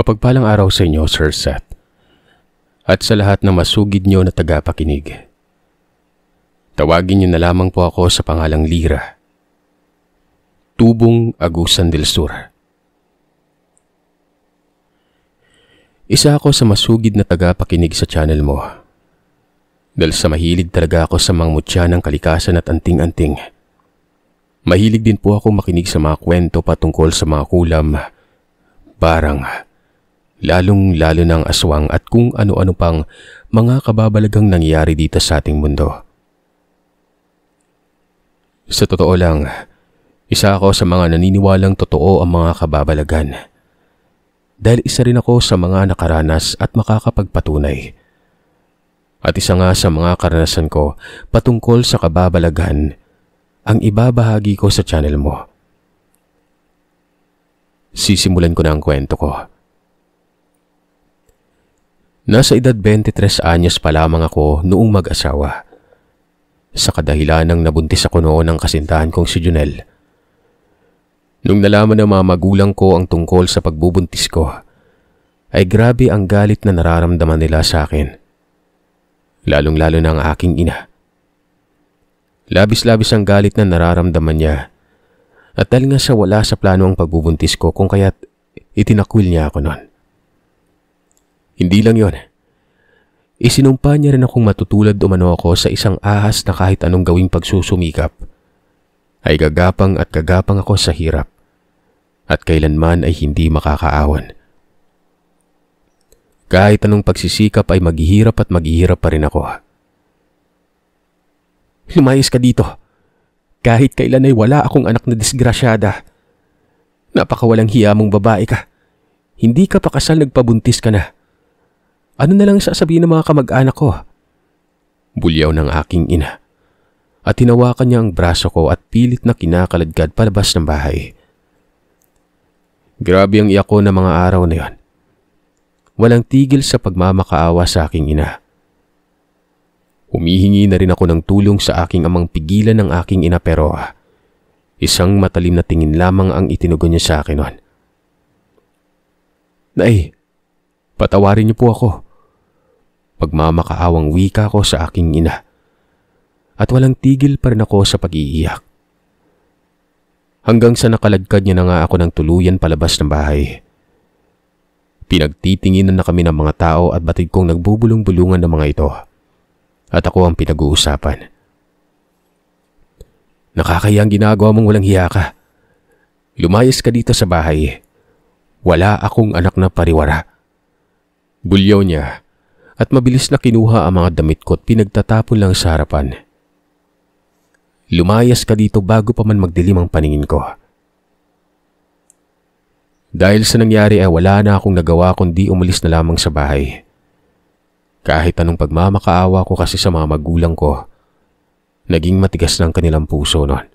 Mapagpalang araw sa inyo, Sir Seth, at sa lahat ng masugid nyo na tagapakinig. Tawagin nyo na lamang po ako sa pangalang Lira. Tubong Agusan del Sur. Isa ako sa masugid na tagapakinig sa channel mo. Dahil sa mahilig talaga ako sa mangmutya ng kalikasan at anting-anting. Mahilig din po ako makinig sa mga kwento patungkol sa mga kulam, barang, lalong-lalo ng aswang at kung ano-ano pang mga kababalagang nangyari dito sa ating mundo. Sa totoo lang, isa ako sa mga naniniwalang totoo ang mga kababalagan. Dahil isa rin ako sa mga nakaranas at makakapagpatunay. At isa nga sa mga karanasan ko patungkol sa kababalagan ang ibabahagi ko sa channel mo. Sisimulan ko na ang kwento ko. Nasa edad 23 anyos pa lamang ako noong mag-asawa. Sa kadahilan ng nabuntis ako noon ng kasintahan kong si Junel. Nung nalaman ng mga magulang ko ang tungkol sa pagbubuntis ko, ay grabe ang galit na nararamdaman nila sa akin. Lalong-lalo na ang aking ina. Labis-labis ang galit na nararamdaman niya. At dahil nga sa wala sa plano ang pagbubuntis ko kung kaya't itinakwil niya ako noon. Hindi lang yon. Isinumpa niya rin akong matutulad umano ako sa isang ahas na kahit anong gawing pagsusumikap. Ay gagapang at gagapang ako sa hirap. At kailanman ay hindi makakaawan. Kahit anong pagsisikap ay maghihirap at maghihirap pa rin ako. Lumayas ka dito. Kahit kailan ay wala akong anak na disgrasyada. Napakawalang hiya mong babae ka. Hindi ka pa kasal nagpabuntis ka na. Ano na lang siya sabihin ng mga kamag-anak ko? Bulyaw ng aking ina. At hinawakan niya ang braso ko at pilit na kinakaladgad palabas ng bahay. Grabe ang iyak ko ng mga araw na yon. Walang tigil sa pagmamakaawa sa aking ina. Humihingi na rin ako ng tulong sa aking amang pigilan ng aking ina pero ah, isang matalim na tingin lamang ang itinugon niya sa akin noon. Nay, patawarin niyo po ako pagmamakaawang wika ko sa aking ina. At walang tigil pa rin ako sa pag-iiyak. Hanggang sa nakalagkad niya na nga ako ng tuluyan palabas ng bahay. Pinagtitinginan na kami ng mga tao at batid kong nagbubulong-bulungan ng mga ito. At ako ang pinag-uusapan. Nakakayang ginagawa mong walang hiya ka. Lumayas ka dito sa bahay. Wala akong anak na pariwara. Bulyaw niya at mabilis na kinuha ang mga damit ko at pinagtatapon lang sa harapan. Lumayas ka dito bago pa man magdilim ang paningin ko. Dahil sa nangyari ay wala na akong nagawa kundi umalis na lamang sa bahay. Kahit anong pagmamakaawa ko kasi sa mga magulang ko, naging matigas ng kanilang puso noon.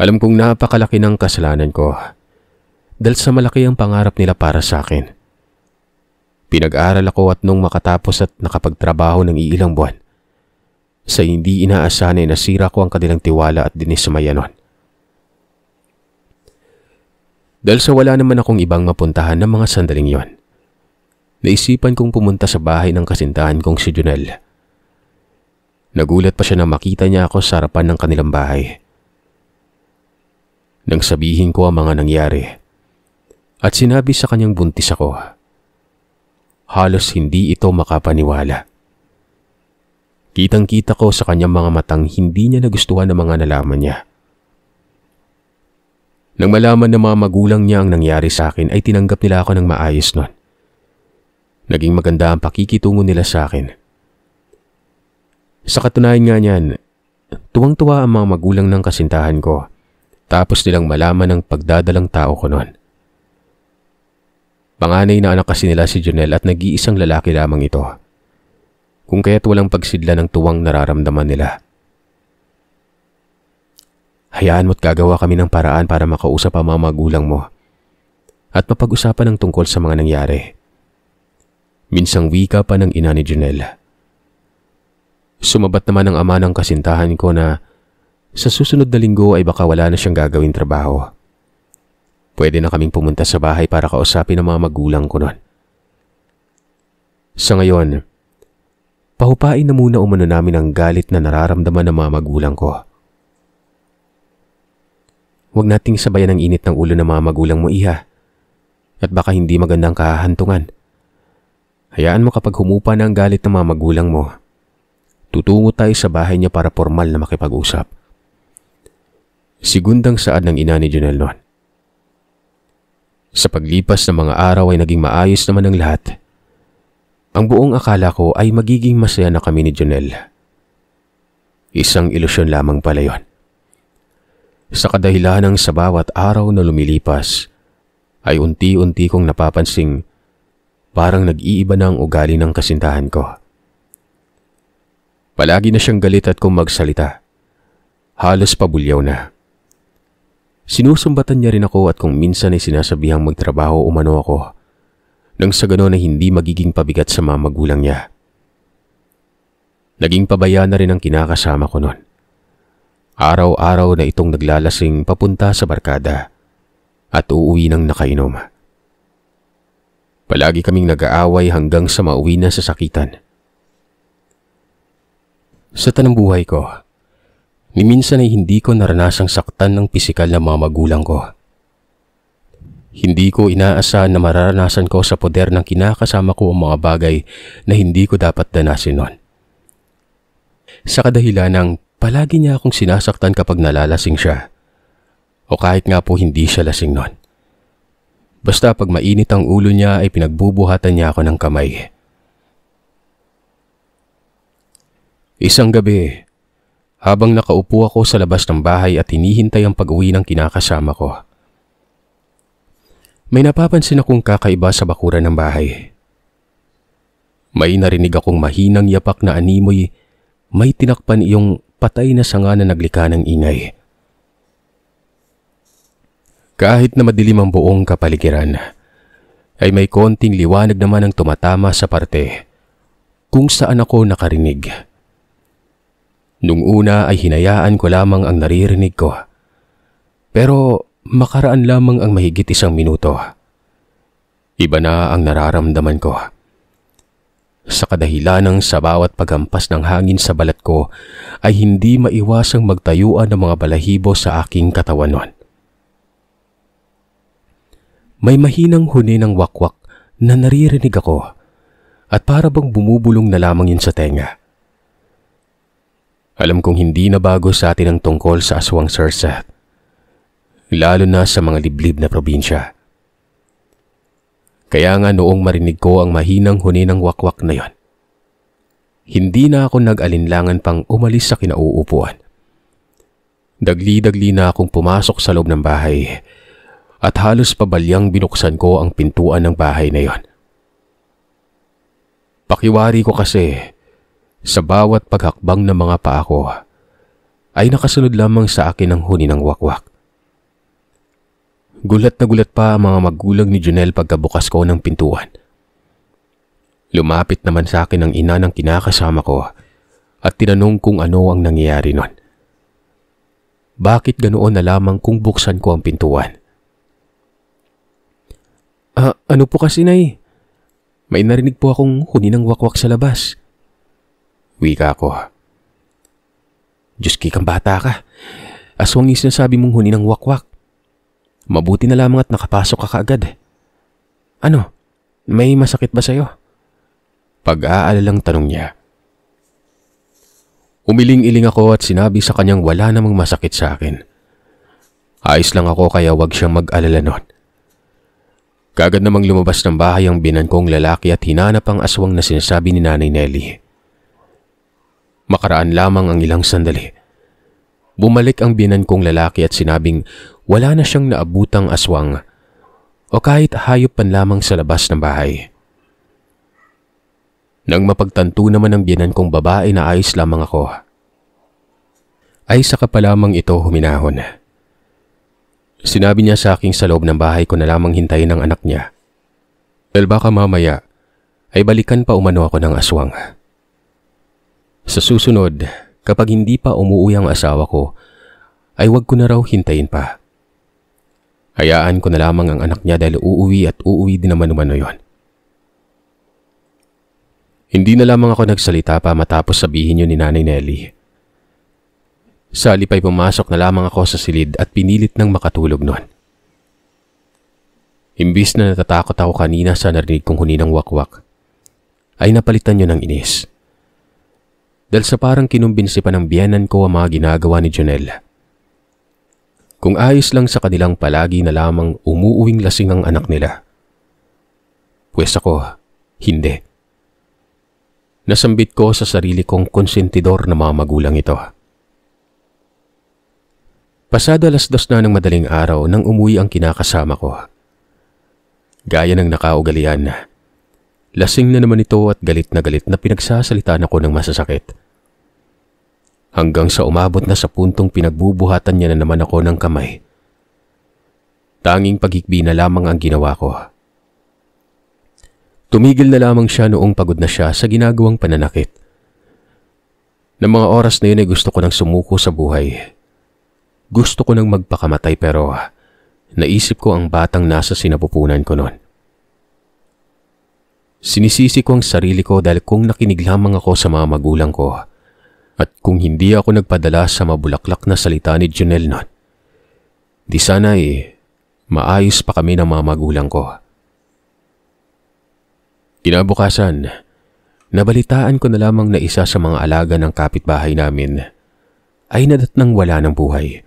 Alam kong napakalaki ng kasalanan ko dahil sa malaki ang pangarap nila para sa akin. Pinag-aral ako at nung makatapos at nakapagtrabaho ng iilang buwan, sa hindi inaasahan ay nasira ko ang kanilang tiwala at dinismaya nun. Dahil sa wala naman akong ibang mapuntahan ng mga sandaling yon, naisipan kong pumunta sa bahay ng kasintahan kong si Junel. Nagulat pa siya nang makita niya ako sa harapan ng kanilang bahay. Nang sabihin ko ang mga nangyari, at sinabi sa kanyang buntis ako, halos hindi ito makapaniwala. Kitang-kita ko sa kanyang mga matang hindi niya nagustuhan ang mga nalaman niya. Nang malaman ng mga magulang niya ang nangyari sa akin ay tinanggap nila ako ng maayos nun. Naging maganda ang pakikitungo nila sa akin. Sa katunayan nga niyan, tuwang-tuwa ang mga magulang ng kasintahan ko tapos nilang malaman ang pagdadalang tao ko nun. Panganay na anak kasi nila si Jonel at nag-iisang lalaki lamang ito. Kung kaya't walang pagsidla ng tuwang nararamdaman nila. Hayaan mo't gagawa kami ng paraan para makausap ang mga magulang mo at mapag-usapan ng tungkol sa mga nangyari. Minsang wika pa ng ina ni Junel. Sumabat naman ang ama ng kasintahan ko na sa susunod na linggo ay baka wala na siyang gagawin trabaho. Pwede na kaming pumunta sa bahay para kausapin ang mga magulang ko nun. Sa ngayon, pahupain na muna umano namin ang galit na nararamdaman ng mga magulang ko. Huwag nating sabayan ang init ng ulo ng mga magulang mo, iha. At baka hindi magandang kahantungan. Hayaan mo kapag humupa na ang galit ng mga magulang mo. Tutungo tayo sa bahay niya para formal na makipag-usap. Sigundang saad ng ina ni Junel noon. Sa paglipas ng mga araw ay naging maayos naman ang lahat. Ang buong akala ko ay magiging masaya na kami ni Jonel. Isang ilusyon lamang pala yon. Sa kadahilan ng sa bawat araw na lumilipas, ay unti-unti kong napapansing parang nag-iiba na ang ugali ng kasintahan ko. Palagi na siyang galit at kung magsalita. Halos pabulyaw na. Sinusumbatan niya rin ako at kung minsan ay sinasabihang magtrabaho umano ako nang sa ganon ay hindi magiging pabigat sa mga magulang niya. Naging pabaya na rin ang kinakasama ko noon. Araw-araw na itong naglalasing papunta sa barkada at uuwi ng nakainom. Palagi kaming nag-aaway hanggang sa mauwi na sa sakitan. Sa tanang buhay ko, Niminsan ay hindi ko naranasang saktan ng pisikal na mga magulang ko. Hindi ko inaasahan na mararanasan ko sa poder ng kinakasama ko ang mga bagay na hindi ko dapat danasin noon. Sa kadahilan ng palagi niya akong sinasaktan kapag nalalasing siya. O kahit nga po hindi siya lasing noon. Basta pag mainit ang ulo niya ay pinagbubuhatan niya ako ng kamay. Isang gabi, habang nakaupo ako sa labas ng bahay at hinihintay ang pag-uwi ng kinakasama ko. May napapansin akong kakaiba sa bakuran ng bahay. May narinig akong mahinang yapak na animoy, may tinakpan iyong patay na sanga na naglikha ng ingay. Kahit na madilim ang buong kapaligiran, ay may konting liwanag naman ang tumatama sa parte kung saan ako nakarinig. Nung una ay hinayaan ko lamang ang naririnig ko. Pero makaraan lamang ang mahigit isang minuto. Iba na ang nararamdaman ko. Sa kadahilanang sa bawat paghampas ng hangin sa balat ko ay hindi maiwasang magtayuan ng mga balahibo sa aking katawan noon. May mahinang huni ng wakwak na naririnig ako at para bang bumubulong na lamang yun sa tenga. Alam kong hindi na bago sa atin ang tungkol sa aswang Sarsat, lalo na sa mga liblib na probinsya. Kaya nga noong marinig ko ang mahinang huni ng wakwak na yon, hindi na ako nag-alinlangan pang umalis sa kinauupuan. Dagli-dagli na akong pumasok sa loob ng bahay at halos pabalyang binuksan ko ang pintuan ng bahay na yon. Pakiwari ko kasi sa bawat paghakbang ng mga paa ko, ay nakasunod lamang sa akin ang huni ng wakwak. Gulat na gulat pa ang mga magulang ni Junel pagkabukas ko ng pintuan. Lumapit naman sa akin ang ina ng kinakasama ko at tinanong kung ano ang nangyayari nun. Bakit ganoon na lamang kung buksan ko ang pintuan? Ah, ano po kasi nay? May narinig po akong huni ng wakwak sa labas. Wika ko. Diyos kikang bata ka. Aswang yung sinasabi mong huni ng wakwak. Mabuti na lamang at nakapasok ka kaagad. Ano? May masakit ba sa'yo? Pag-aalalang tanong niya. Umiling-iling ako at sinabi sa kanyang wala namang masakit sa akin. Ayos lang ako kaya wag siyang mag-alala nun. Kagad namang lumabas ng bahay ang binan kong lalaki at hinanap ang aswang na sinasabi ni Nanay Nelly. Makaraan lamang ang ilang sandali. Bumalik ang binan kong lalaki at sinabing wala na siyang naabutang aswang o kahit hayop pan lamang sa labas ng bahay. Nang mapagtanto naman ang binan kong babae na ayos lamang ako, ay saka pa lamang ito huminahon. Sinabi niya sa akin sa loob ng bahay ko na lamang hintayin ang anak niya. Dahil baka mamaya ay balikan pa umano ako ng aswang. Sa susunod, kapag hindi pa umuwi ang asawa ko, ay wag ko na raw hintayin pa. Hayaan ko na lamang ang anak niya dahil uuwi at uuwi din naman umano yon. Hindi na lamang ako nagsalita pa matapos sabihin yun ni Nanay Nelly. Sa alipay pumasok na lamang ako sa silid at pinilit ng makatulog noon. Imbis na natatakot ako kanina sa narinig kong huninang wakwak, ay napalitan yun ng inis dahil sa parang kinumbinsi pa ng biyanan ko ang mga ginagawa ni Jonel. Kung ayos lang sa kanilang palagi na lamang umuuwing lasing ang anak nila. Pwes ako, hindi. Nasambit ko sa sarili kong konsentidor na mga magulang ito. Pasado alas dos na ng madaling araw nang umuwi ang kinakasama ko. Gaya ng nakaugalian, Lasing na naman ito at galit na galit na pinagsasalitaan ako ng masasakit. Hanggang sa umabot na sa puntong pinagbubuhatan niya na naman ako ng kamay. Tanging pagikbi na lamang ang ginawa ko. Tumigil na lamang siya noong pagod na siya sa ginagawang pananakit. Ng mga oras na yun ay gusto ko nang sumuko sa buhay. Gusto ko nang magpakamatay pero naisip ko ang batang nasa sinapupunan ko noon. Sinisisi ko ang sarili ko dahil kung nakinig lamang ako sa mga magulang ko at kung hindi ako nagpadala sa mabulaklak na salita ni Junel noon, di sana eh, maayos pa kami ng mga magulang ko. Kinabukasan, nabalitaan ko na lamang na isa sa mga alaga ng kapitbahay namin ay nadatnang wala ng buhay.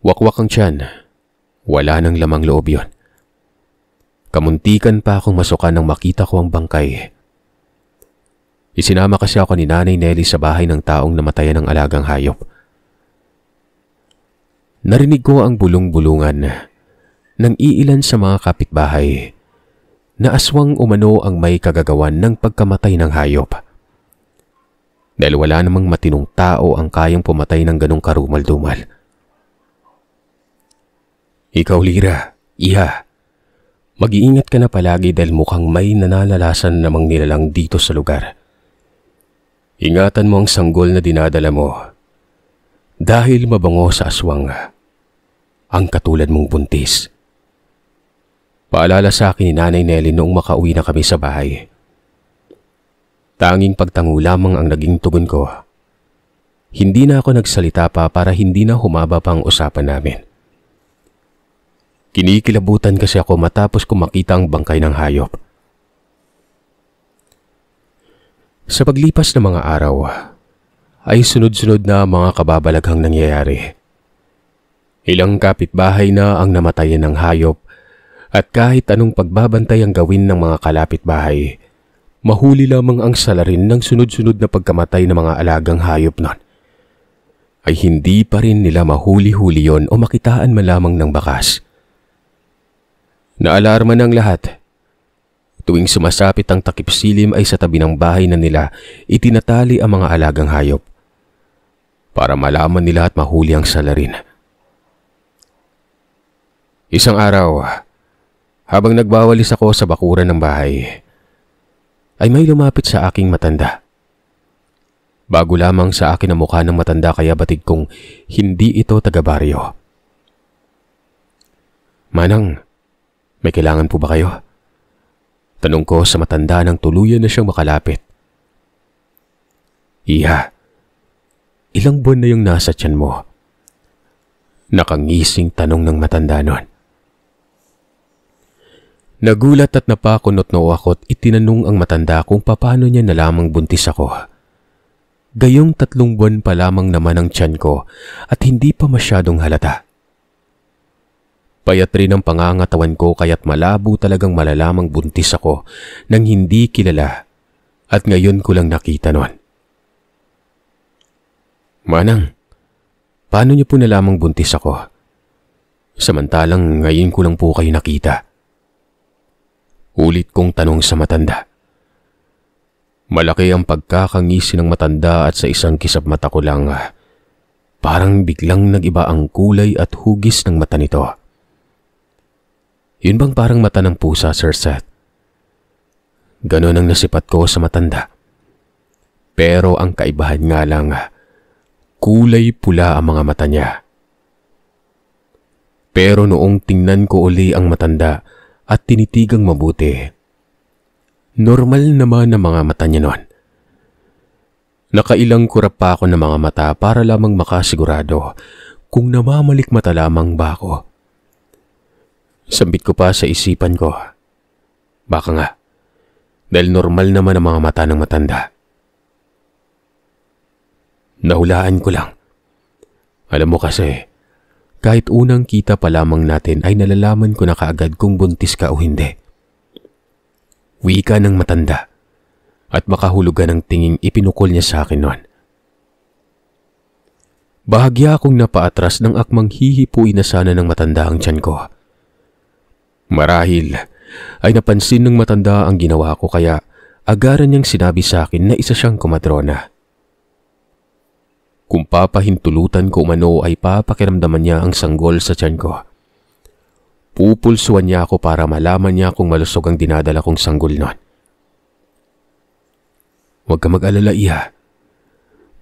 Wakwak ang tiyan, wala ng lamang loob yon. Kamuntikan pa akong masuka nang makita ko ang bangkay. Isinama kasi ako ni Nanay Nelly sa bahay ng taong namatayan ng alagang hayop. Narinig ko ang bulong-bulungan ng iilan sa mga kapitbahay na aswang umano ang may kagagawan ng pagkamatay ng hayop. Dahil wala namang matinong tao ang kayang pumatay ng ganong karumal-dumal. Ikaw, Lira, Iha, Mag-iingat ka na palagi dahil mukhang may nananalasan namang nilalang dito sa lugar. Ingatan mo ang sanggol na dinadala mo dahil mabango sa aswang ang katulad mong buntis. Paalala sa akin ni Nanay Nelly noong makauwi na kami sa bahay. Tanging pagtango lamang ang naging tugon ko. Hindi na ako nagsalita pa para hindi na humaba pa ang usapan namin. Kinikilabutan kasi ako matapos kumakita ang bangkay ng hayop. Sa paglipas ng mga araw, ay sunod-sunod na mga kababalaghang nangyayari. Ilang kapitbahay na ang namatayan ng hayop at kahit anong pagbabantay ang gawin ng mga kalapitbahay, mahuli lamang ang salarin ng sunod-sunod na pagkamatay ng mga alagang hayop nun. Ay hindi pa rin nila mahuli-huli yon o makitaan malamang ng bakas. Naalarma ng lahat. Tuwing sumasapit ang takip silim ay sa tabi ng bahay na nila, itinatali ang mga alagang hayop para malaman nila at mahuli ang salarin. Isang araw, habang nagbawalis ako sa bakuran ng bahay, ay may lumapit sa aking matanda. Bago lamang sa akin ang mukha ng matanda kaya batid kong hindi ito taga-baryo. Manang, may kailangan po ba kayo? Tanong ko sa matanda nang tuluyan na siyang makalapit. Iha, ilang buwan na yung nasa tiyan mo? Nakangising tanong ng matanda nun. Nagulat at napakunot na ako't itinanong ang matanda kung paano niya nalamang buntis ako. Gayong tatlong buwan pa lamang naman ang tiyan ko at hindi pa masyadong halata. Payat rin ang pangangatawan ko kaya't malabo talagang malalamang buntis ako nang hindi kilala at ngayon ko lang nakita noon. Manang, paano niyo po nalamang buntis ako? Samantalang ngayon ko lang po kayo nakita. Ulit kong tanong sa matanda. Malaki ang pagkakangisi ng matanda at sa isang kisap mata ko lang. Ah, parang biglang nagiba ang kulay at hugis ng mata nito. Yun bang parang mata ng pusa, Sir Seth? Ganon ang nasipat ko sa matanda. Pero ang kaibahan nga lang, kulay pula ang mga mata niya. Pero noong tingnan ko uli ang matanda at tinitigang mabuti, normal naman ang mga mata niya noon. Nakailang kurap pa ako ng mga mata para lamang makasigurado kung namamalik mata lamang ba ako. Sambit ko pa sa isipan ko. Baka nga, dahil normal naman ang mga mata ng matanda. Nahulaan ko lang. Alam mo kasi, kahit unang kita pa lamang natin ay nalalaman ko na kaagad kung buntis ka o hindi. Wika ng matanda at makahulugan ng tinging ipinukol niya sa akin noon. Bahagya akong napaatras ng akmang hihipuin na sana ng matanda ang tiyan ko Marahil ay napansin ng matanda ang ginawa ko kaya agaran niyang sinabi sa akin na isa siyang kumadrona. Kung papahintulutan ko umano ay papakiramdaman niya ang sanggol sa tiyan ko. Pupulsuan niya ako para malaman niya kung malusog ang dinadala kong sanggol nun. Huwag ka mag-alala iha.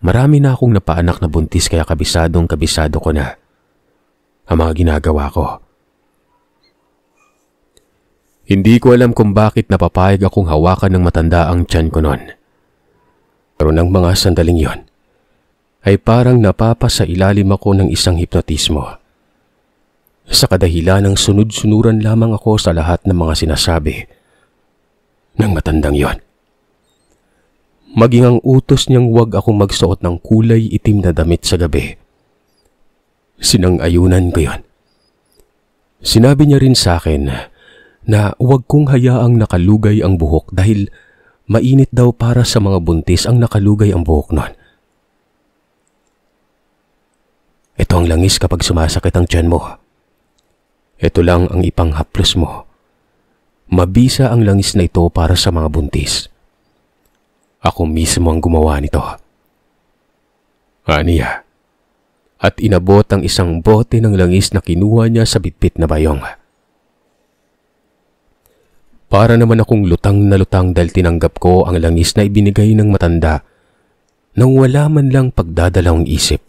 Marami na akong napaanak na buntis kaya kabisadong kabisado ko na ang mga ginagawa ko. Hindi ko alam kung bakit napapayag akong hawakan ng matanda ang tiyan ko noon. Pero ng mga sandaling yon, ay parang napapa ilalim ako ng isang hipnotismo. Sa kadahilan ng sunod-sunuran lamang ako sa lahat ng mga sinasabi ng matandang yon. Maging ang utos niyang huwag akong magsuot ng kulay itim na damit sa gabi. Sinang-ayunan ko yon. Sinabi niya rin sa akin na huwag kong hayaang nakalugay ang buhok dahil mainit daw para sa mga buntis ang nakalugay ang buhok nun. Ito ang langis kapag sumasakit ang tiyan mo. Ito lang ang ipanghaplos mo. Mabisa ang langis na ito para sa mga buntis. Ako mismo ang gumawa nito. Aniya. At inabot ang isang bote ng langis na kinuha niya sa bitbit na bayong. Para naman akong lutang na lutang dahil tinanggap ko ang langis na ibinigay ng matanda nang wala man lang pagdadalawang isip.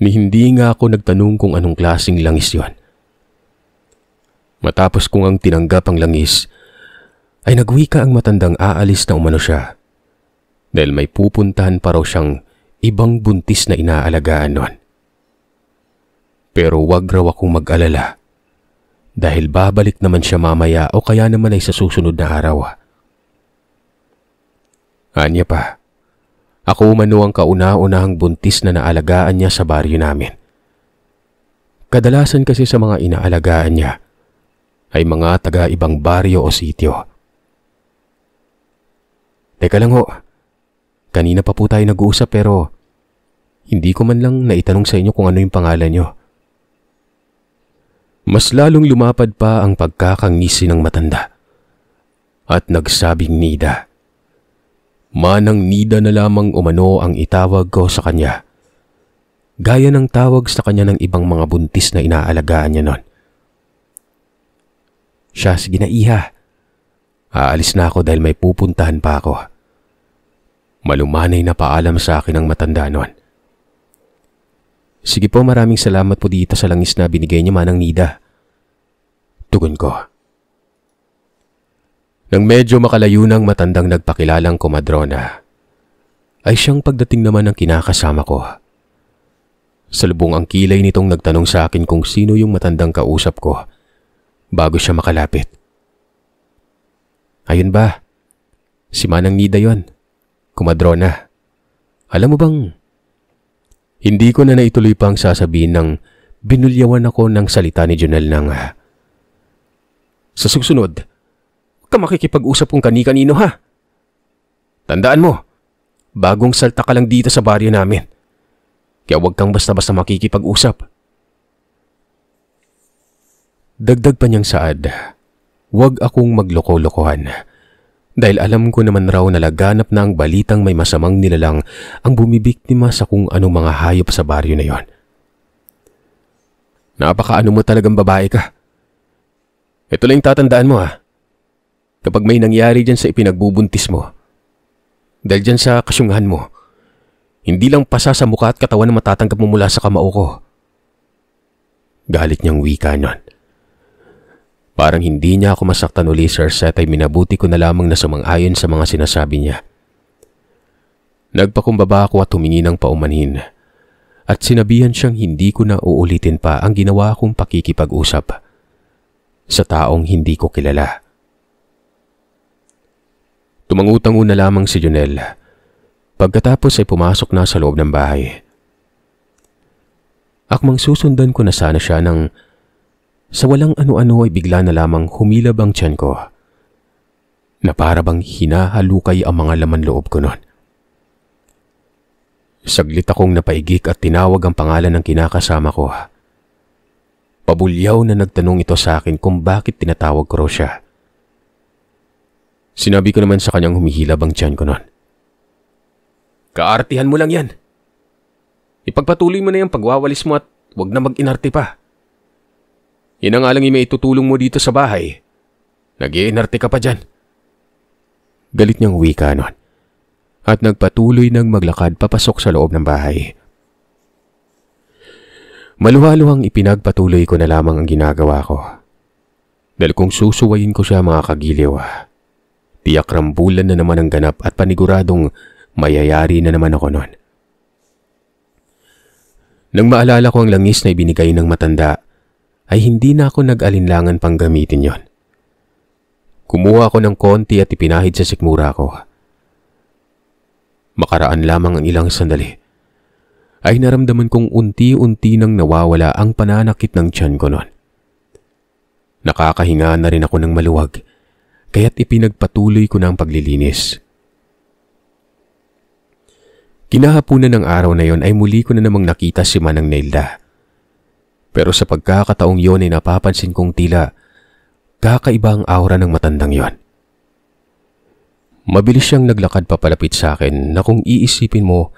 Ni hindi nga ako nagtanong kung anong klasing langis yon. Matapos kong ang tinanggap ang langis, ay nagwika ang matandang aalis na umano siya dahil may pupuntahan pa raw siyang ibang buntis na inaalagaan nun. Pero wag raw akong mag-alala dahil babalik naman siya mamaya o kaya naman ay sa susunod na araw. Anya pa, ako umano ang kauna-unahang buntis na naalagaan niya sa baryo namin. Kadalasan kasi sa mga inaalagaan niya ay mga taga-ibang baryo o sityo. Teka lang ho, kanina pa po tayo nag-uusap pero hindi ko man lang naitanong sa inyo kung ano yung pangalan niyo. Mas lalong lumapad pa ang pagkakangisi ng matanda. At nagsabing nida. Manang nida na lamang umano ang itawag ko sa kanya. Gaya ng tawag sa kanya ng ibang mga buntis na inaalagaan niya noon. Siya, sige na iha. Aalis na ako dahil may pupuntahan pa ako. Malumanay na paalam sa akin ang matanda noon. Sige po, maraming salamat po dito sa langis na binigay niya manang Nida. Tugon ko. Nang medyo makalayo ng matandang nagpakilalang komadrona, ay siyang pagdating naman ng kinakasama ko. Salubong ang kilay nitong nagtanong sa akin kung sino yung matandang kausap ko bago siya makalapit. Ayun ba? Si Manang Nida yon. Kumadrona. Alam mo bang hindi ko na naituloy ang sasabihin ng binulyawan ako ng salita ni Junel nang ah. Sa susunod, huwag usap kung kani-kanino ha. Tandaan mo, bagong salta ka lang dito sa baryo namin. Kaya huwag kang basta-basta makikipag-usap. Dagdag pa niyang saad, huwag akong maglokolokohan. lokohan dahil alam ko naman raw nalaganap na ang balitang may masamang nilalang ang bumibiktima sa kung anong mga hayop sa baryo na yon. Napakaano mo talagang babae ka. Ito lang tatandaan mo ha. Kapag may nangyari dyan sa ipinagbubuntis mo, dahil dyan sa kasyungahan mo, hindi lang pasa sa mukha at katawan na matatanggap mo mula sa kamao ko. Galit niyang wika nun. Parang hindi niya ako masaktan uli Sir Seth ay minabuti ko na lamang na sumang-ayon sa mga sinasabi niya. Nagpakumbaba ako at humingi ng paumanhin. At sinabihan siyang hindi ko na uulitin pa ang ginawa kong pakikipag-usap sa taong hindi ko kilala. Tumangutang una lamang si Junel. Pagkatapos ay pumasok na sa loob ng bahay. Akmang susundan ko na sana siya nang sa walang ano-ano ay bigla na lamang humilab ang tiyan ko. Na para bang hinahalukay ang mga laman loob ko noon. Saglit akong napaigik at tinawag ang pangalan ng kinakasama ko. Pabulyaw na nagtanong ito sa akin kung bakit tinatawag ko siya. Sinabi ko naman sa kanyang humihilab ang tiyan ko noon. Kaartihan mo lang yan. Ipagpatuloy mo na yung pagwawalis mo at huwag na mag pa. Yan ang may maitutulong mo dito sa bahay. nag ka pa dyan. Galit niyang wika nun. At nagpatuloy ng maglakad papasok sa loob ng bahay. Maluhaluhang ipinagpatuloy ko na lamang ang ginagawa ko. Dahil kung susuwayin ko siya mga kagiliwa, ah, tiyak rambulan na naman ang ganap at paniguradong mayayari na naman ako nun. Nang maalala ko ang langis na ibinigay ng matanda, ay hindi na ako nag-alinlangan pang gamitin yon. Kumuha ako ng konti at ipinahid sa sikmura ko. Makaraan lamang ang ilang sandali ay naramdaman kong unti-unti nang nawawala ang pananakit ng tiyan ko noon. Nakakahinga na rin ako ng maluwag, kaya't ipinagpatuloy ko ng paglilinis. Kinahapunan ng araw na yon ay muli ko na namang nakita si Manang Nelda pero sa pagkakataong yon ay napapansin kong tila kakaiba ang aura ng matandang yon. Mabilis siyang naglakad papalapit sa akin na kung iisipin mo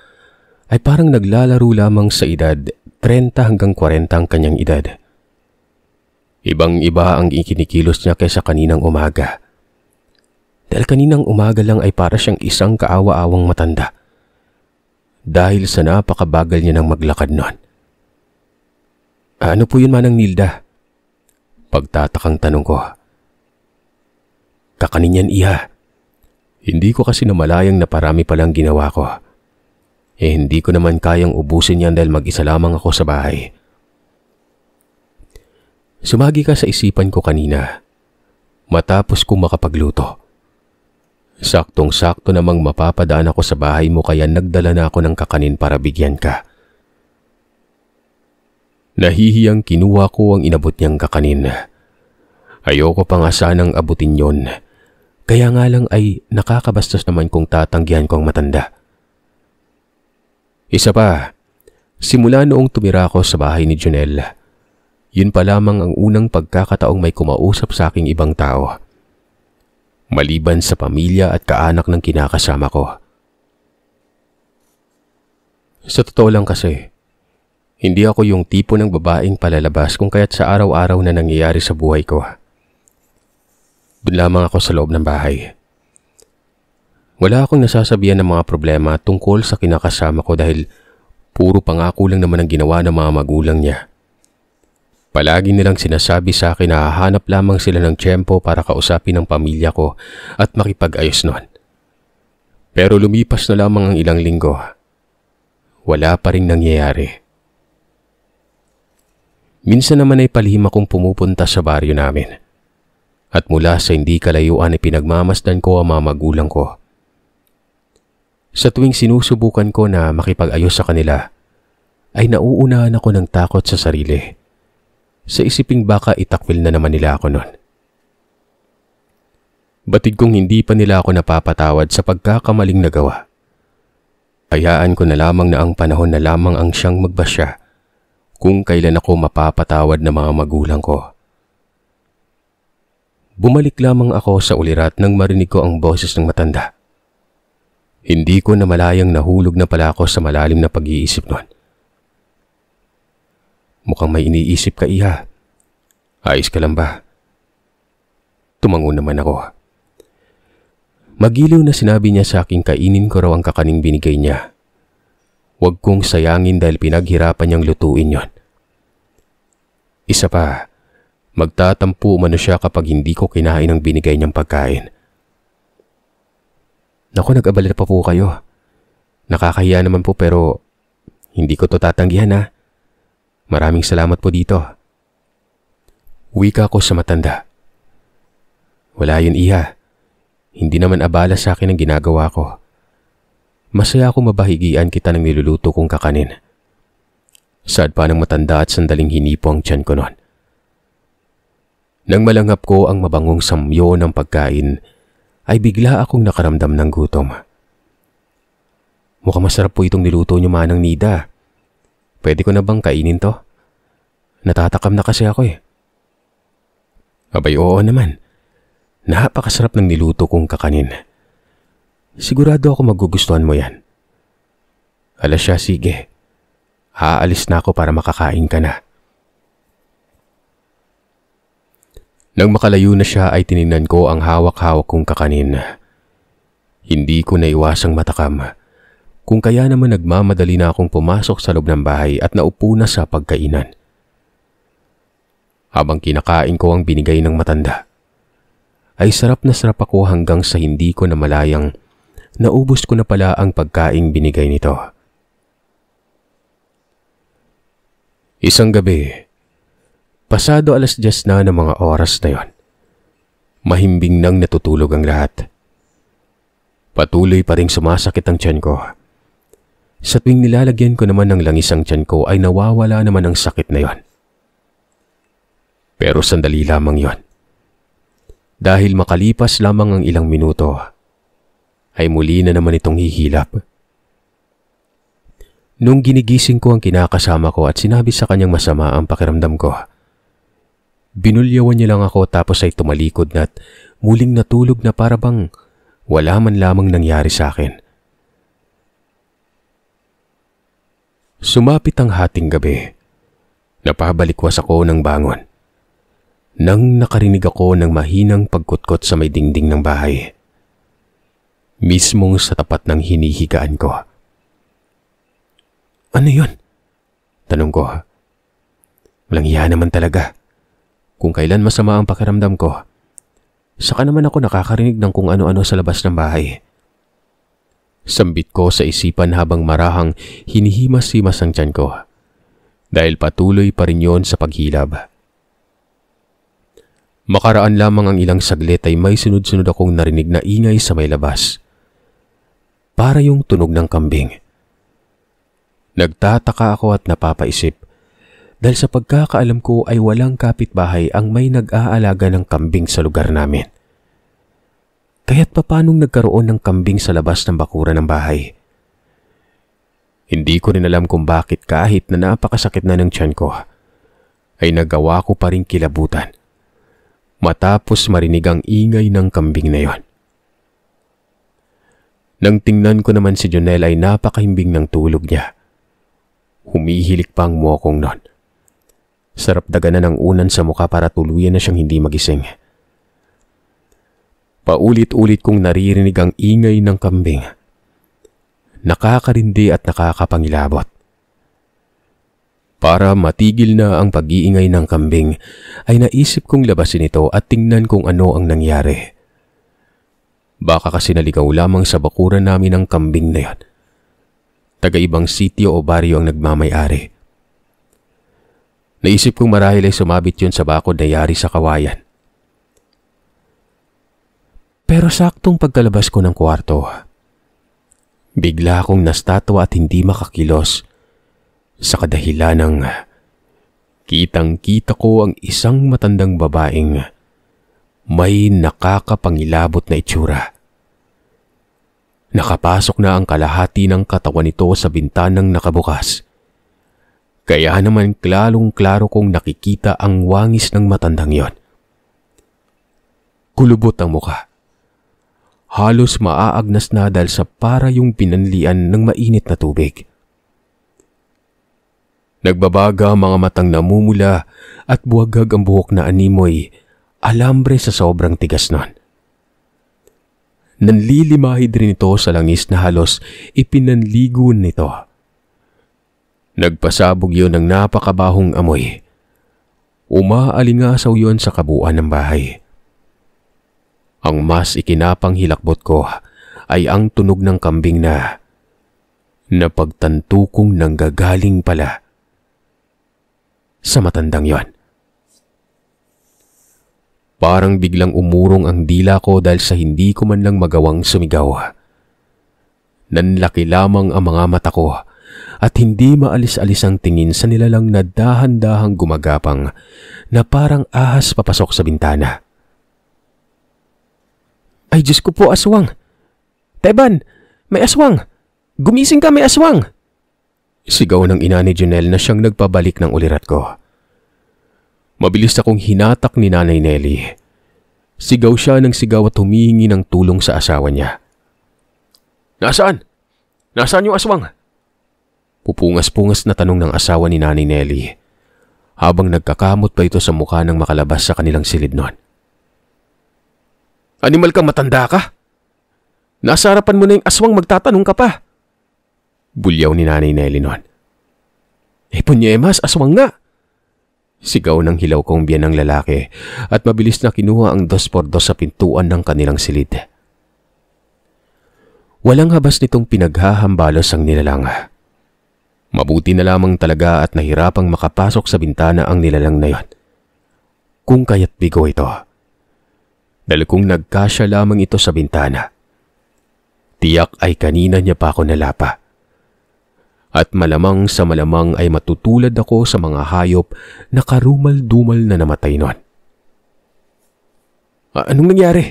ay parang naglalaro lamang sa edad 30 hanggang 40 ang kanyang edad. Ibang-iba ang ikinikilos niya kaysa kaninang umaga. Dahil kaninang umaga lang ay para siyang isang kaawa-awang matanda. Dahil sa napakabagal niya ng maglakad noon. Ano po yun manang Nilda? Pagtatakang tanong ko. Kakanin yan Hindi ko kasi namalayang na parami palang ginawa ko. Eh hindi ko naman kayang ubusin yan dahil mag-isa lamang ako sa bahay. Sumagi ka sa isipan ko kanina. Matapos kong makapagluto. Saktong-sakto namang mapapadaan ako sa bahay mo kaya nagdala na ako ng kakanin para bigyan ka. Nahihiyang kinuha ko ang inabot niyang kakanin. Ayoko pa nga sanang abutin yon. Kaya nga lang ay nakakabastos naman kung tatanggihan ko ang matanda. Isa pa, simula noong tumira ko sa bahay ni Junel, yun pa lamang ang unang pagkakataong may kumausap sa aking ibang tao. Maliban sa pamilya at kaanak ng kinakasama ko. Sa totoo lang kasi, hindi ako yung tipo ng babaeng palalabas kung kaya't sa araw-araw na nangyayari sa buhay ko. Doon lamang ako sa loob ng bahay. Wala akong nasasabihan ng mga problema tungkol sa kinakasama ko dahil puro pangako lang naman ang ginawa ng mga magulang niya. Palagi nilang sinasabi sa akin na hahanap lamang sila ng tiyempo para kausapin ang pamilya ko at makipag-ayos nun. Pero lumipas na lamang ang ilang linggo. Wala pa rin nangyayari. Minsan naman ay palihima kong pumupunta sa baryo namin. At mula sa hindi kalayuan ay pinagmamasdan ko ang mga magulang ko. Sa tuwing sinusubukan ko na makipag-ayos sa kanila, ay nauunahan ako ng takot sa sarili. Sa isiping baka itakwil na naman nila ako noon. Batid kong hindi pa nila ako napapatawad sa pagkakamaling nagawa. Hayaan ko na lamang na ang panahon na lamang ang siyang magbasya kung kailan ako mapapatawad ng mga magulang ko. Bumalik lamang ako sa ulirat nang marinig ko ang boses ng matanda. Hindi ko na malayang nahulog na pala ako sa malalim na pag-iisip noon. Mukhang may iniisip ka, Iha. Ayos ka lang ba? Tumango naman ako. Magiliw na sinabi niya sa akin kainin ko raw ang kakaning binigay niya Huwag kong sayangin dahil pinaghirapan niyang lutuin yon. Isa pa, magtatampo umano siya kapag hindi ko kinain ang binigay niyang pagkain. Naku, nag-abala pa po kayo. Nakakahiya naman po pero hindi ko to tatanggihan ha. Maraming salamat po dito. Wika ko sa matanda. Wala yun iha. Hindi naman abala sa akin ang ginagawa ko. Masaya akong mabahigian kita ng niluluto kong kakanin. Sad pa ng matanda at sandaling hinipo ang tiyan ko noon. Nang malanghap ko ang mabangong samyo ng pagkain, ay bigla akong nakaramdam ng gutom. Mukhang masarap po itong niluto niyo manang nida. Pwede ko na bang kainin to? Natatakam na kasi ako eh. Abay oo naman. Napakasarap ng niluto kong kakanin. Sigurado ako magugustuhan mo yan. Alas siya, sige. Haalis na ako para makakain ka na. Nang makalayo na siya ay tinignan ko ang hawak-hawak kong kakanin. Hindi ko naiwasang matakam. Kung kaya naman nagmamadali na akong pumasok sa loob ng bahay at naupo na sa pagkainan. Habang kinakain ko ang binigay ng matanda, ay sarap na sarap ako hanggang sa hindi ko na malayang naubos ko na pala ang pagkaing binigay nito. Isang gabi, pasado alas 10 na ng mga oras na yon. Mahimbing nang natutulog ang lahat. Patuloy pa rin sumasakit ang tiyan ko. Sa tuwing nilalagyan ko naman ng langis ang tiyan ko ay nawawala naman ang sakit na yon. Pero sandali lamang yon. Dahil makalipas lamang ang ilang minuto, ay muli na naman itong hihilap. Nung ginigising ko ang kinakasama ko at sinabi sa kanyang masama ang pakiramdam ko, binulyawan niya lang ako tapos ay tumalikod na at muling natulog na para bang wala man lamang nangyari sa akin. Sumapit ang hating gabi. Napabalikwas ako ng bangon. Nang nakarinig ako ng mahinang pagkutkot sa may dingding ng bahay mismong sa tapat ng hinihigaan ko. Ano yun? Tanong ko. Walang hiya naman talaga. Kung kailan masama ang pakiramdam ko, saka naman ako nakakarinig ng kung ano-ano sa labas ng bahay. Sambit ko sa isipan habang marahang hinihimas-himas ang tiyan ko. Dahil patuloy pa rin yon sa paghilab. Makaraan lamang ang ilang saglit ay may sunod-sunod akong narinig na ingay sa may labas para yung tunog ng kambing. Nagtataka ako at napapaisip dahil sa pagkakaalam ko ay walang kapitbahay ang may nag-aalaga ng kambing sa lugar namin. Kaya't papanong nagkaroon ng kambing sa labas ng bakura ng bahay? Hindi ko rin alam kung bakit kahit na napakasakit na ng tiyan ko ay nagawa ko pa rin kilabutan matapos marinig ang ingay ng kambing na yon. Nang tingnan ko naman si Jonel ay napakahimbing ng tulog niya. Humihilik pa ang mukong nun. Sarap daganan ang unan sa mukha para tuluyan na siyang hindi magising. Paulit-ulit kong naririnig ang ingay ng kambing. Nakakarindi at nakakapangilabot. Para matigil na ang pag-iingay ng kambing, ay naisip kong labasin ito at tingnan kung ano ang nangyari. Baka kasi naligaw lamang sa bakuran namin ang kambing na yan. Taga-ibang sityo o baryo ang nagmamayari. Naisip kong marahil ay sumabit yon sa bakod na yari sa kawayan. Pero saktong pagkalabas ko ng kwarto, bigla akong nastatwa at hindi makakilos sa kadahilan ng kitang-kita ko ang isang matandang babaeng may nakakapangilabot na itsura. Nakapasok na ang kalahati ng katawan nito sa bintanang nakabukas. Kaya naman klalong-klaro kong nakikita ang wangis ng matandang yon. Kulubot ang muka. Halos maaagnas na dahil sa para yung pinanlian ng mainit na tubig. Nagbabaga mga matang namumula at buhagag ang buhok na animoy alambre sa sobrang tigas nun. Nanlilimahid rin ito sa langis na halos ipinanligo nito. Nagpasabog yon ng napakabahong amoy. Umaalingasaw yon sa kabuuan ng bahay. Ang mas ikinapang hilakbot ko ay ang tunog ng kambing na napagtanto nanggagaling pala sa matandang yon. Parang biglang umurong ang dila ko dahil sa hindi ko man lang magawang sumigaw. Nanlaki lamang ang mga mata ko at hindi maalis-alis ang tingin sa nilalang na dahan-dahang gumagapang na parang ahas papasok sa bintana. Ay Diyos ko po aswang! Teban! May aswang! Gumising ka may aswang! Sigaw ng ina ni Junel na siyang nagpabalik ng ulirat ko. Mabilis akong hinatak ni Nanay Nelly. Sigaw siya ng sigaw at humihingi ng tulong sa asawa niya. Nasaan? Nasaan yung aswang? Pupungas-pungas na tanong ng asawa ni Nanay Nelly habang nagkakamot pa ito sa mukha ng makalabas sa kanilang silid noon. Animal kang matanda ka? Nasa harapan mo na yung aswang magtatanong ka pa. Bulyaw ni Nanay Nelly noon. Eh punyemas, aswang nga. Sigaw ng hilaw kong biyan ng lalaki at mabilis na kinuha ang dos por dos sa pintuan ng kanilang silid. Walang habas nitong pinaghahambalos ang nilalang. Mabuti na lamang talaga at nahirapang makapasok sa bintana ang nilalang na yon. Kung kaya't bigo ito. Dahil kung nagkasya lamang ito sa bintana, tiyak ay kanina niya pa ako nalapa. At malamang sa malamang ay matutulad ako sa mga hayop na karumal-dumal na namatay noon. Ah, anong nangyari?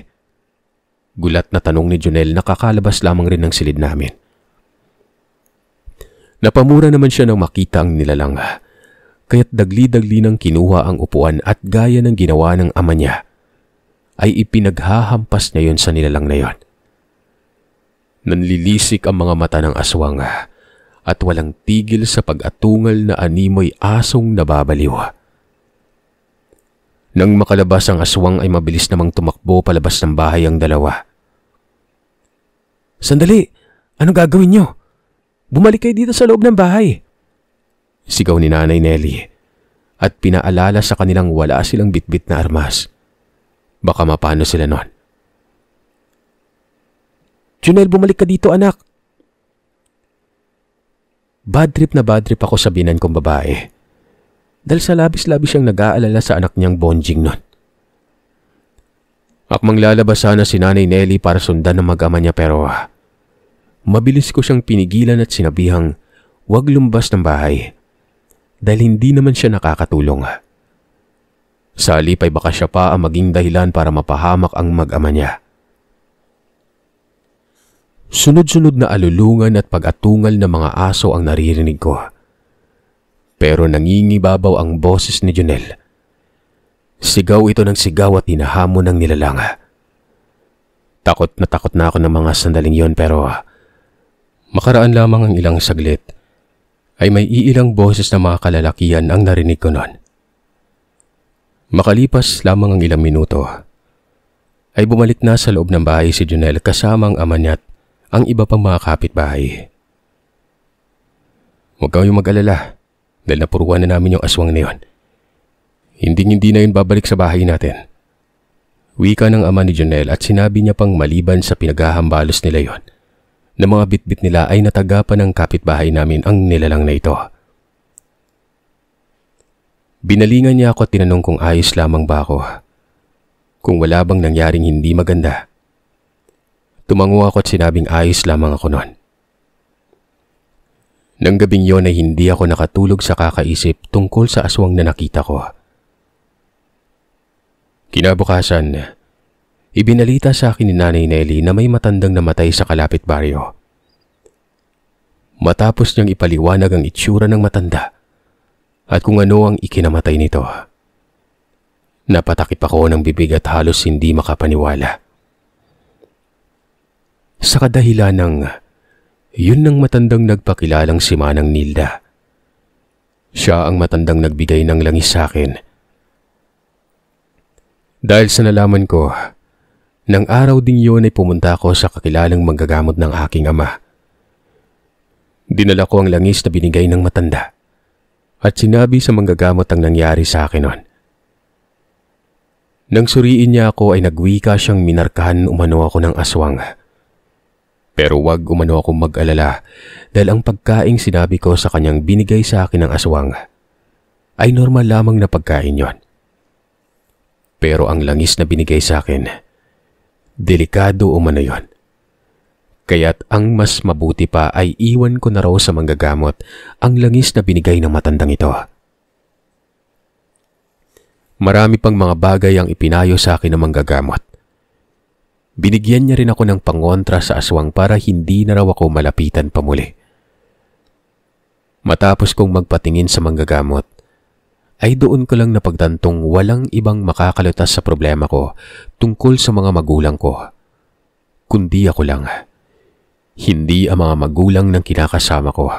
Gulat na tanong ni Junel na kakalabas lamang rin ng silid namin. Napamura naman siya nang makita ang nilalangha. Kaya't dagli-dagli nang kinuha ang upuan at gaya ng ginawa ng ama niya ay ipinaghahampas niya yon sa nilalang na yon. Nanlilisik ang mga mata ng aswang at walang tigil sa pag-atungal na animoy asong nababaliw. Nang makalabas ang aswang ay mabilis namang tumakbo palabas ng bahay ang dalawa. Sandali! Ano gagawin nyo? Bumalik kayo dito sa loob ng bahay. Sigaw ni Nanay Nelly at pinaalala sa kanilang wala silang bitbit na armas. Baka mapano sila nun. Junel, bumalik ka dito anak. Bad trip na bad trip ako sa binan kong babae. Dahil sa labis-labis siyang nag-aalala sa anak niyang bonjing nun. Akmang lalabas sana si Nanay Nelly para sundan ng mag-ama niya pero ah, mabilis ko siyang pinigilan at sinabihang huwag lumbas ng bahay dahil hindi naman siya nakakatulong. Ah. Sa alip ay baka siya pa ang maging dahilan para mapahamak ang mag-ama niya. Sunod-sunod na alulungan at pag-atungal ng mga aso ang naririnig ko. Pero nangingibabaw ang boses ni Junel. Sigaw ito ng sigaw at hinahamon ng nilalanga. Takot na takot na ako ng mga sandaling yon pero ah, makaraan lamang ang ilang saglit ay may iilang boses na mga kalalakian ang narinig ko noon. Makalipas lamang ang ilang minuto, ay bumalik na sa loob ng bahay si Junel kasama ang ama niya't ang iba pang mga kapitbahay. Huwag kayong mag-alala dahil napuruan na namin yung aswang na yun. Hinding-hindi na yun babalik sa bahay natin. Wika ng ama ni Jonel at sinabi niya pang maliban sa pinaghahambalos nila yon na mga bitbit nila ay natagapan ng kapitbahay namin ang nilalang na ito. Binalingan niya ako at tinanong kung ayos lamang ba ako. Kung wala bang nangyaring hindi maganda. Tumango ako at sinabing ayos lamang ako noon. Nang gabing yon ay hindi ako nakatulog sa kakaisip tungkol sa aswang na nakita ko. Kinabukasan, ibinalita sa akin ni Nanay Nelly na may matandang namatay sa kalapit baryo. Matapos niyang ipaliwanag ang itsura ng matanda at kung ano ang ikinamatay nito. Napatakip ako ng bibig at halos hindi makapaniwala sa kadahilan ng yun ng matandang nagpakilalang si Manang Nilda. Siya ang matandang nagbigay ng langis sa akin. Dahil sa nalaman ko, nang araw ding yun ay pumunta ako sa kakilalang manggagamot ng aking ama. Dinala ko ang langis na binigay ng matanda at sinabi sa manggagamot ang nangyari sa akin noon. Nang suriin niya ako ay nagwika siyang minarkahan umano ako ng aswang. Pero wag umano akong mag-alala dahil ang pagkaing sinabi ko sa kanyang binigay sa akin ng aswang ay normal lamang na pagkain yon. Pero ang langis na binigay sa akin, delikado umano yon. Kaya't ang mas mabuti pa ay iwan ko na raw sa manggagamot ang langis na binigay ng matandang ito. Marami pang mga bagay ang ipinayo sa akin ng manggagamot. Binigyan niya rin ako ng pangontra sa aswang para hindi na raw ako malapitan pa muli. Matapos kong magpatingin sa manggagamot, ay doon ko lang napagtantong walang ibang makakalutas sa problema ko tungkol sa mga magulang ko. Kundi ako lang. Hindi ang mga magulang ng kinakasama ko.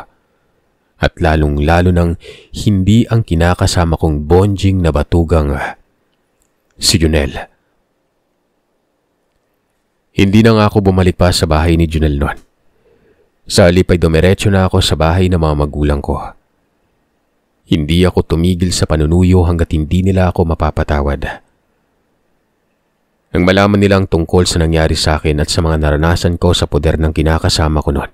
At lalong-lalo nang hindi ang kinakasama kong bonjing na batugang si Junel. Si Junel. Hindi na nga ako bumalik pa sa bahay ni Junel noon. Sa halip ay dumiretso na ako sa bahay ng mga magulang ko. Hindi ako tumigil sa panunuyo hanggat hindi nila ako mapapatawad. Nang malaman nila ang tungkol sa nangyari sa akin at sa mga naranasan ko sa poder ng kinakasama ko noon,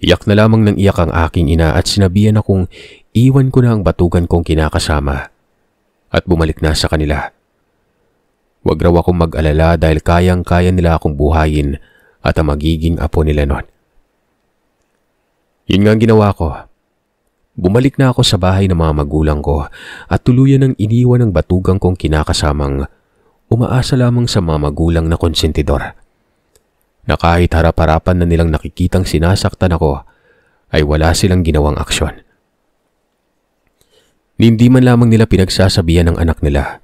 iyak na lamang ng iyak ang aking ina at sinabihan akong iwan ko na ang batugan kong kinakasama at bumalik na sa kanila. Huwag raw akong mag-alala dahil kayang-kaya nila akong buhayin at ang magiging apo nila nun. Yun nga ginawa ko. Bumalik na ako sa bahay ng mga magulang ko at tuluyan ang iniwan ng batugang kong kinakasamang umaasa lamang sa mga magulang na konsentidor. Na kahit harap-harapan na nilang nakikitang sinasaktan ako ay wala silang ginawang aksyon. Hindi man lamang nila pinagsasabihan ng anak nila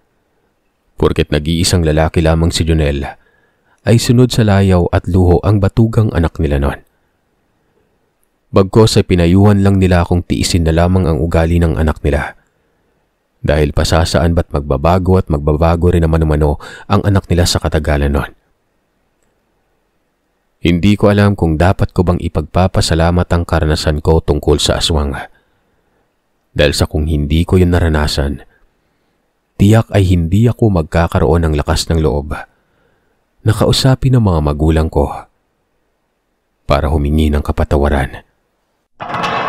Porket nag-iisang lalaki lamang si Junel, ay sunod sa layaw at luho ang batugang anak nila noon. Bagkos ay pinayuhan lang nila akong tiisin na lamang ang ugali ng anak nila. Dahil pasasaan ba't magbabago at magbabago rin naman umano ang anak nila sa katagalan noon. Hindi ko alam kung dapat ko bang ipagpapasalamat ang karanasan ko tungkol sa aswang. Dahil sa kung hindi ko yun naranasan, tiyak ay hindi ako magkakaroon ng lakas ng loob. Nakausapin ang mga magulang ko para humingi ng kapatawaran. Ah!